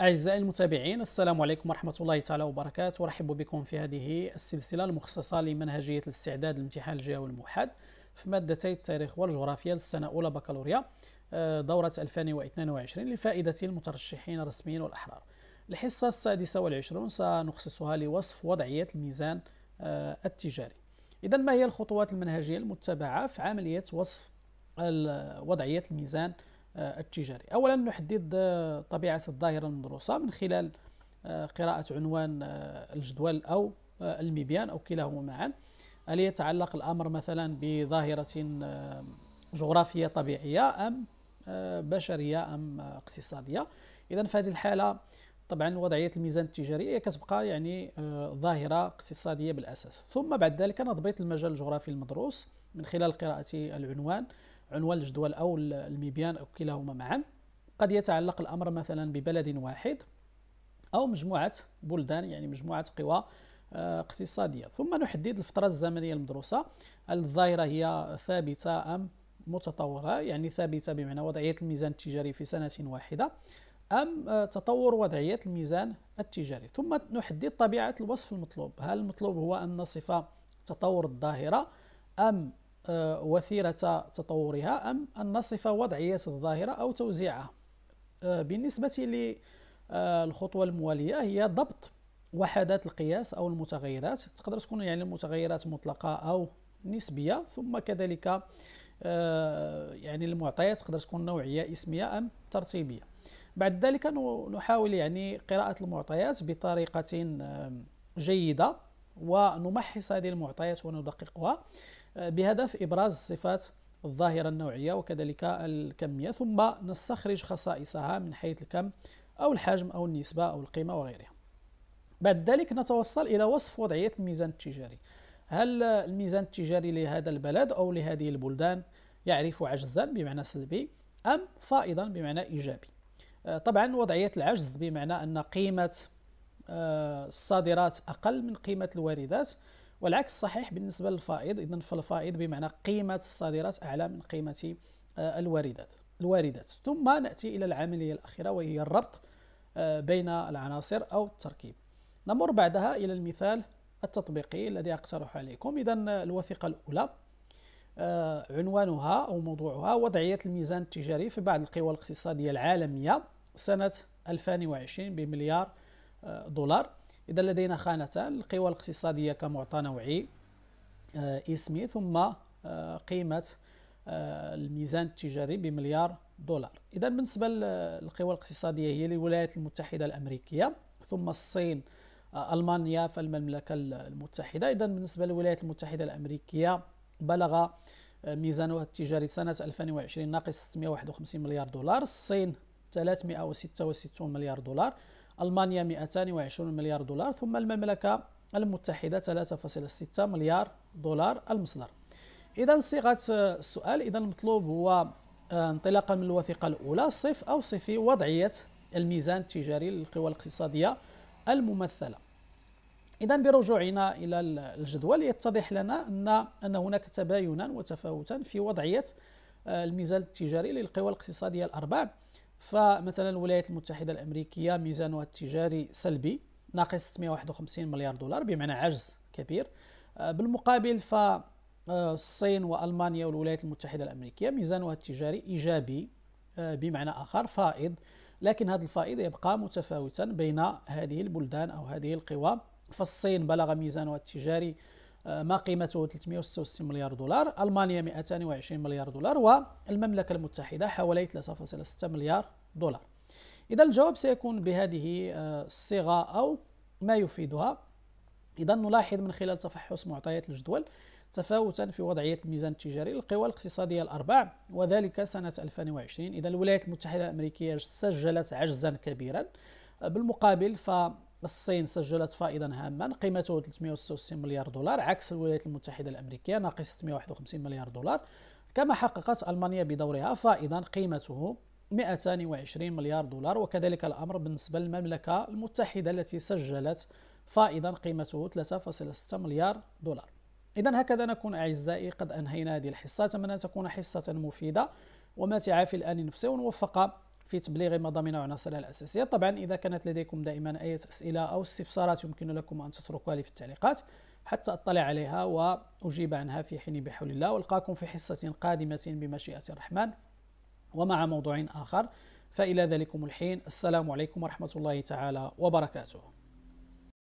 أعزائي المتابعين السلام عليكم ورحمة الله تعالى وبركاته أرحب بكم في هذه السلسلة المخصصة لمنهجية الاستعداد للامتحان الجهوي الموحد في مادتي التاريخ والجغرافيا للسنة أولى بكالوريا آه، دورة 2022 لفائدة المترشحين الرسميين والأحرار الحصة السادسة والعشرون سنخصصها لوصف وضعية الميزان آه، التجاري إذا ما هي الخطوات المنهجية المتبعة في عملية وصف وضعية الميزان آه، التجاري أولا نحدد آه، طبيعة الظاهرة المدروسة من خلال آه، قراءة عنوان الجدول أو المبيان أو كلاهما معا هل يتعلق الأمر مثلا بظاهرة جغرافية طبيعية أم بشرية أم اقتصادية إذا في هذه الحالة طبعا وضعية الميزان التجاري هي كتبقى يعني ظاهرة اقتصادية بالأساس ثم بعد ذلك نضبط المجال الجغرافي المدروس من خلال قراءة العنوان عنوان الجدول أو المبيان أو كلاهما معا قد يتعلق الأمر مثلا ببلد واحد أو مجموعة بلدان يعني مجموعة قوى آه، اقتصادية ثم نحدد الفترة الزمنية المدروسة هل الظاهرة هي ثابتة أم متطورة يعني ثابتة بمعنى وضعية الميزان التجاري في سنة واحدة أم آه، تطور وضعية الميزان التجاري ثم نحدد طبيعة الوصف المطلوب هل المطلوب هو أن نصف تطور الظاهرة أم آه، وتيرة تطورها أم أن نصف وضعية الظاهرة أو توزيعها آه، بالنسبة للخطوة آه، الموالية هي ضبط وحدات القياس أو المتغيرات تقدر تكون يعني المتغيرات مطلقة أو نسبية ثم كذلك يعني المعطيات تقدر تكون نوعية اسمية أم ترتيبية بعد ذلك نحاول يعني قراءة المعطيات بطريقة جيدة ونمحص هذه المعطيات وندققها بهدف ابراز صفات الظاهره النوعيه وكذلك الكميه ثم نستخرج خصائصها من حيث الكم او الحجم او النسبه او القيمه وغيرها بعد ذلك نتوصل الى وصف وضعيه الميزان التجاري هل الميزان التجاري لهذا البلد او لهذه البلدان يعرف عجزا بمعنى سلبي ام فائضا بمعنى ايجابي آه، طبعا وضعيه العجز بمعنى ان قيمه آه، الصادرات اقل من قيمه الواردات والعكس صحيح بالنسبة للفائض إذا فالفائض بمعنى قيمة الصادرات أعلى من قيمة آه، الواردات الواردات ثم نأتي إلى العملية الأخيرة وهي الربط آه، بين العناصر أو التركيب نمر بعدها إلى المثال التطبيقي الذي أقترح عليكم إذا الوثيقة الأولى آه، عنوانها أو موضوعها وضعية الميزان التجاري في بعض القوى الاقتصادية العالمية سنة 2020 بمليار دولار إذا لدينا خانتان القوى الاقتصادية كمعطى نوعي آه، اسمي ثم آه، قيمة آه، الميزان التجاري بمليار دولار إذا بالنسبة للقوى الاقتصادية هي الولايات المتحدة الأمريكية ثم الصين ألمانيا فالمملكة المتحدة إذا بالنسبة للولايات المتحدة الأمريكية بلغ ميزانها التجاري سنة 2020 ناقص 651 مليار دولار الصين 366 مليار دولار ألمانيا 220 مليار دولار ثم المملكة المتحدة 3.6 مليار دولار المصدر إذا صيغة السؤال إذا المطلوب هو آه، انطلاقا من الوثيقة الأولى صف أو صفي وضعية الميزان التجاري للقوى الاقتصادية الممثلة إذا برجوعنا إلى الجدول يتضح لنا أن أن هناك تباينا وتفاوتا في وضعية آه، الميزان التجاري للقوى الاقتصادية الأربع فمثلا الولايات المتحدة الأمريكية ميزانها التجاري سلبي ناقص 651 مليار دولار بمعنى عجز كبير آه، بالمقابل فالصين آه، والمانيا والولايات المتحده الامريكيه ميزانها التجاري ايجابي آه، بمعنى اخر فائض لكن هذا الفائض يبقى متفاوتا بين هذه البلدان او هذه القوى فالصين بلغ ميزانها التجاري آه، ما قيمته 366 مليار دولار المانيا 220 مليار دولار والمملكه المتحده حوالي 3.6 مليار دولار اذا الجواب سيكون بهذه آه، الصيغه او ما يفيدها اذا نلاحظ من خلال تفحص معطيات الجدول تفاوتا في وضعيه الميزان التجاري للقوى الاقتصاديه الاربع وذلك سنه 2020 اذا الولايات المتحده الامريكيه سجلت عجزا كبيرا بالمقابل ف الصين سجلت فائضا هاما قيمته 366 مليار دولار عكس الولايات المتحدة الأمريكية ناقص 651 مليار دولار كما حققت ألمانيا بدورها فائضا قيمته 220 مليار دولار وكذلك الأمر بالنسبة للمملكة المتحدة التي سجلت فائضا قيمته 3.6 مليار دولار إذا هكذا نكون أعزائي قد أنهينا هذه الحصة أتمنى أن تكون حصة مفيدة وماتعة في الآن نفسه ونوفق في تبليغ مضامين وعناصرها الأساسية طبعا إذا كانت لديكم دائما أي أسئلة أو استفسارات يمكن لكم أن تتركوها لي في التعليقات حتى أطلع عليها وأجيب عنها في حين بحول الله ألقاكم في حصة قادمة بمشيئة الرحمن ومع موضوع آخر فإلى ذلكم الحين السلام عليكم ورحمة الله تعالى وبركاته